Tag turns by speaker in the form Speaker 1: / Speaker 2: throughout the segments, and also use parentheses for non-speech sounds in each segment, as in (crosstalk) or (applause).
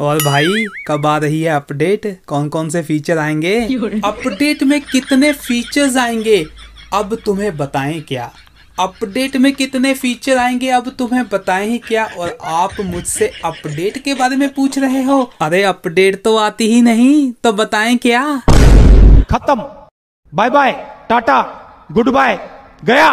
Speaker 1: और भाई कब आ रही है अपडेट कौन कौन से फीचर आएंगे अपडेट (laughs) में कितने फीचर्स आएंगे अब तुम्हें बताएं क्या अपडेट में कितने फीचर आएंगे अब तुम्हें बताएं ही क्या और आप मुझसे अपडेट के बारे में पूछ रहे हो अरे अपडेट तो आती ही नहीं तो बताएं क्या खत्म bye bye tata good bye गया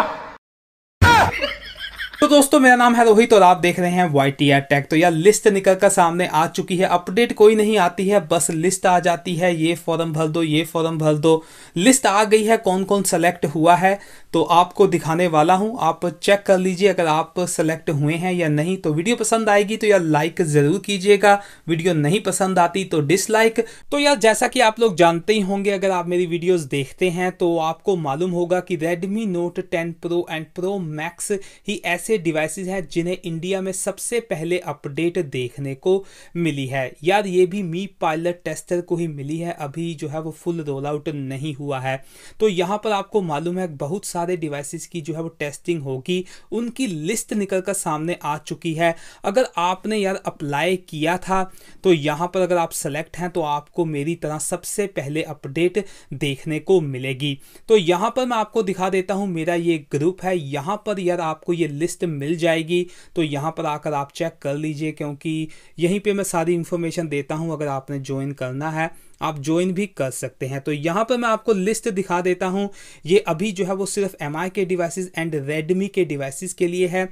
Speaker 1: तो दोस्तों मेरा नाम है रोहित और आप देख रहे हैं वाई टी आर टेक तो यार लिस्ट निकल कर सामने आ चुकी है अपडेट कोई नहीं आती है बस लिस्ट आ जाती है ये फॉर्म भर दो ये फॉर्म भर दो लिस्ट आ गई है कौन कौन सेलेक्ट हुआ है तो आपको दिखाने वाला हूं आप चेक कर लीजिए अगर आप सेलेक्ट हुए हैं या नहीं तो वीडियो पसंद आएगी तो यार लाइक ज़रूर कीजिएगा वीडियो नहीं पसंद आती तो डिसलाइक तो यार जैसा कि आप लोग जानते ही होंगे अगर आप मेरी वीडियोज़ देखते हैं तो आपको मालूम होगा कि Redmi Note ten Pro and Pro Max ही ऐसे डिवाइसेस हैं जिन्हें इंडिया में सबसे पहले अपडेट देखने को मिली है याद ये भी मी पायलट टेस्टर को ही मिली है अभी जो है वो फुल रोल आउट नहीं हुआ है तो यहाँ पर आपको मालूम है बहुत सारे डिवाइसेस की जो है वो टेस्टिंग होगी उनकी लिस्ट निकल कर सामने आ चुकी है अगर आपने यार अप्लाई किया था तो यहाँ पर अगर आप सेलेक्ट हैं तो आपको मेरी तरह सबसे पहले अपडेट देखने को मिलेगी तो यहाँ पर मैं आपको दिखा देता हूँ मेरा ये ग्रुप है यहाँ पर यार आपको ये लिस्ट मिल जाएगी तो यहाँ पर आकर आप चेक कर लीजिए क्योंकि यहीं पे मैं सारी इन्फॉर्मेशन देता हूँ अगर आपने ज्वाइन करना है आप ज्वाइन भी कर सकते हैं तो यहाँ पर मैं आपको लिस्ट दिखा देता हूँ ये अभी जो है वो सिर्फ एम के डिवाइसेस एंड रेडमी के डिवाइसेस के लिए है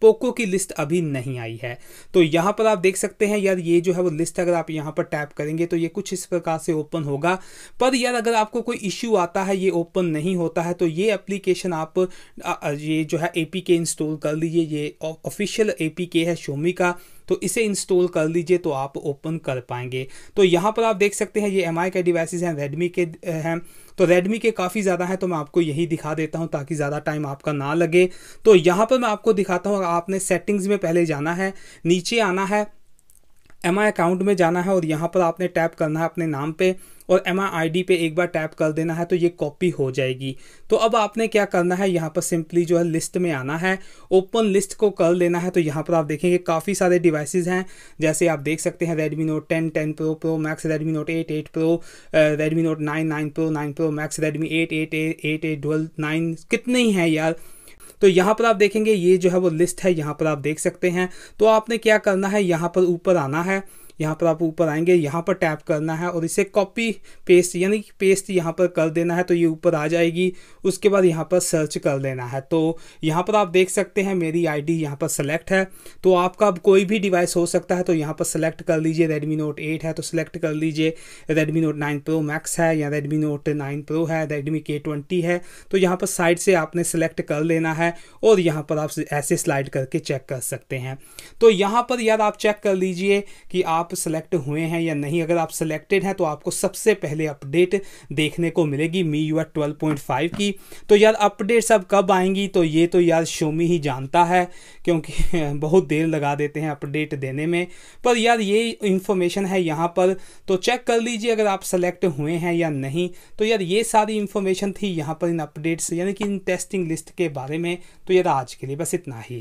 Speaker 1: पोको की लिस्ट अभी नहीं आई है तो यहाँ पर आप देख सकते हैं यार ये जो है वो लिस्ट अगर आप यहाँ पर टैप करेंगे तो ये कुछ इस प्रकार से ओपन होगा पर यार अगर आपको कोई इश्यू आता है ये ओपन नहीं होता है तो ये एप्लीकेशन आप ये जो है ए इंस्टॉल कर लीजिए ये ऑफिशियल ए है शोमी का तो इसे इंस्टॉल कर लीजिए तो आप ओपन कर पाएंगे तो यहाँ पर आप देख सकते हैं ये एम के डिवाइसेज हैं रेडमी के हैं तो रेडमी के काफ़ी ज़्यादा हैं तो मैं आपको यही दिखा देता हूँ ताकि ज़्यादा टाइम आपका ना लगे तो यहाँ पर मैं आपको दिखाता हूँ आपने सेटिंग्स में पहले जाना है नीचे आना है एम अकाउंट में जाना है और यहाँ पर आपने टैप करना है अपने नाम पे और एम डी पे एक बार टैप कर देना है तो ये कॉपी हो जाएगी तो अब आपने क्या करना है यहाँ पर सिंपली जो है लिस्ट में आना है ओपन लिस्ट को कर लेना है तो यहाँ पर आप देखेंगे काफ़ी सारे डिवाइसेस हैं जैसे आप देख सकते हैं Redmi Note ten ten Pro Pro Max Redmi Note eight eight Pro Redmi Note nine nine Pro nine Pro Max Redmi eight eight eight eight eight डोल्व नाइन कितने ही हैं यार तो यहाँ पर आप देखेंगे ये जो है वो लिस्ट है यहाँ पर आप देख सकते हैं तो आपने क्या करना है यहाँ पर ऊपर आना है यहाँ पर आप ऊपर आएंगे यहाँ पर टैप करना है और इसे कॉपी पेस्ट यानी कि पेस्ट यहाँ पर कर देना है तो ये ऊपर आ जाएगी उसके बाद यहाँ पर सर्च कर लेना है तो यहाँ पर आप देख सकते हैं मेरी आई डी यहाँ पर सेलेक्ट है तो आपका अब कोई भी डिवाइस हो सकता है तो यहाँ पर सेलेक्ट कर लीजिए रेडमी नोट एट है तो सेलेक्ट कर लीजिए Redmi Note nine Pro Max है या रेडमी नोट नाइन प्रो है रेडमी के ट्वेंटी है तो यहाँ पर साइड से आपने सेलेक्ट कर लेना है और यहाँ पर आप ऐसे स्लाइड करके चेक कर सकते हैं तो यहाँ पर यार आप चेक कर लीजिए कि आप आप सेलेक्ट हुए हैं या नहीं अगर आप सेलेक्टेड हैं तो आपको सबसे पहले अपडेट देखने को मिलेगी MIUI twelve point five की तो यार अपडेट्स अब कब आएंगी तो ये तो यार शोमी ही जानता है क्योंकि (laughs) बहुत देर लगा देते हैं अपडेट देने में पर यार ये इन्फॉर्मेशन है यहाँ पर तो चेक कर लीजिए अगर आप सेलेक्ट हुए हैं या नहीं तो यार ये सारी इन्फॉर्मेशन थी यहाँ पर इन अपडेट्स यानी कि इन टेस्टिंग लिस्ट के बारे में तो यार आज के लिए बस इतना ही